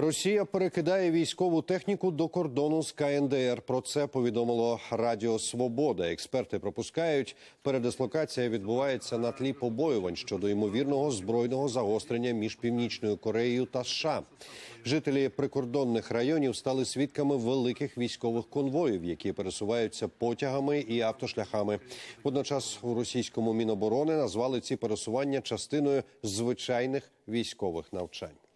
Росія перекидає військову техніку до кордону з КНДР. Про це повідомило Радіо Свобода. Експерти пропускають, передислокація відбувається на тлі побоювань щодо ймовірного збройного загострення між північною Кореєю та США. Жителі прикордонних районів стали свідками великих військових конвоїв, які пересуваються потягами і автошляхами. Водночас у російському міноборони назвали ці пересування частиною звичайних військових навчань.